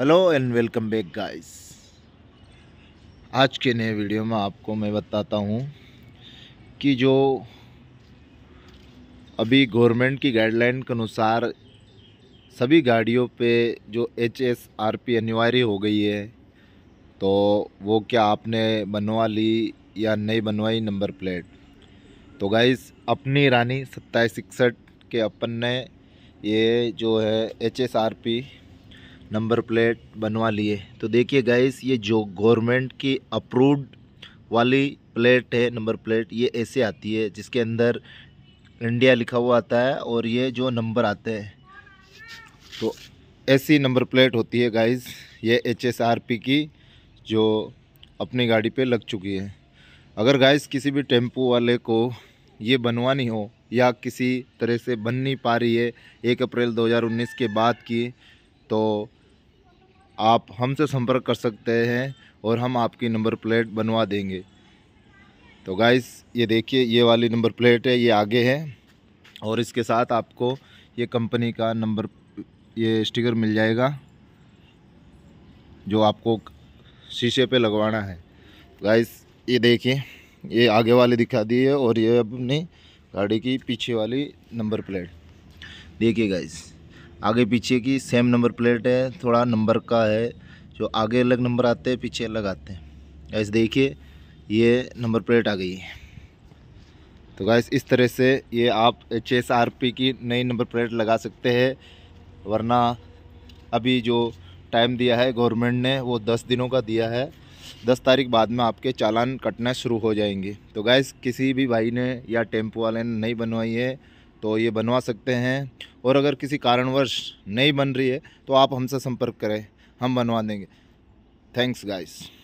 hello and welcome back guys आज के नए वीडियो में आपको मैं बताता हूँ कि जो अभी गवर्नमेंट की गाइडलाइन के अनुसार सभी गाड़ियों पे जो एच एस आर पी अनिवार्य हो गई है तो वो क्या आपने बनवा ली या नहीं बनवाई नंबर प्लेट तो गाइस अपनी रानी सत्ताईस इकसठ के अपन ने ये जो है H S R P number plate बनवा लिए तो देखिए गाइस ये जो गवर्नमेंट की अप्रूव्ड वाली प्लेट है नंबर प्लेट ये ऐसे आती है जिसके अंदर इंडिया लिखा हुआ आता है और ये जो नंबर आते हैं तो ऐसी नंबर प्लेट होती है गाइस ये एचएसआरपी की जो अपनी गाड़ी पे लग चुकी है अगर गाइस किसी भी टेम्पो वाले को ये बनवानी हो या किसी तरह से बन नहीं पा रही है एक अप्रैल 2019 के बाद की तो आप हमसे संपर्क कर सकते हैं और हम आपकी नंबर प्लेट बनवा देंगे तो गाइस ये देखिए ये वाली नंबर प्लेट है ये आगे है और इसके साथ आपको ये कंपनी का नंबर ये स्टिकर मिल जाएगा जो आपको शीशे पे लगवाना है गाइस ये देखिए ये आगे वाले दिखा दिए और ये अपनी गाड़ी की पीछे वाली नंबर प्लेट देखिए गाइज़ आगे पीछे की सेम नंबर प्लेट है थोड़ा नंबर का है जो आगे अलग नंबर आते हैं पीछे अलग आते हैं गैस देखिए ये नंबर प्लेट आ गई है तो गैस इस तरह से ये आप एच एस आर पी की नई नंबर प्लेट लगा सकते हैं वरना अभी जो टाइम दिया है गवर्नमेंट ने वो दस दिनों का दिया है दस तारीख बाद में आपके चालान कटना शुरू हो जाएंगे तो गैस किसी भी भाई ने या टेम्पो वाले ने नहीं बनवाई है तो ये बनवा सकते हैं और अगर किसी कारणवश नहीं बन रही है तो आप हमसे संपर्क करें हम बनवा देंगे थैंक्स गाइस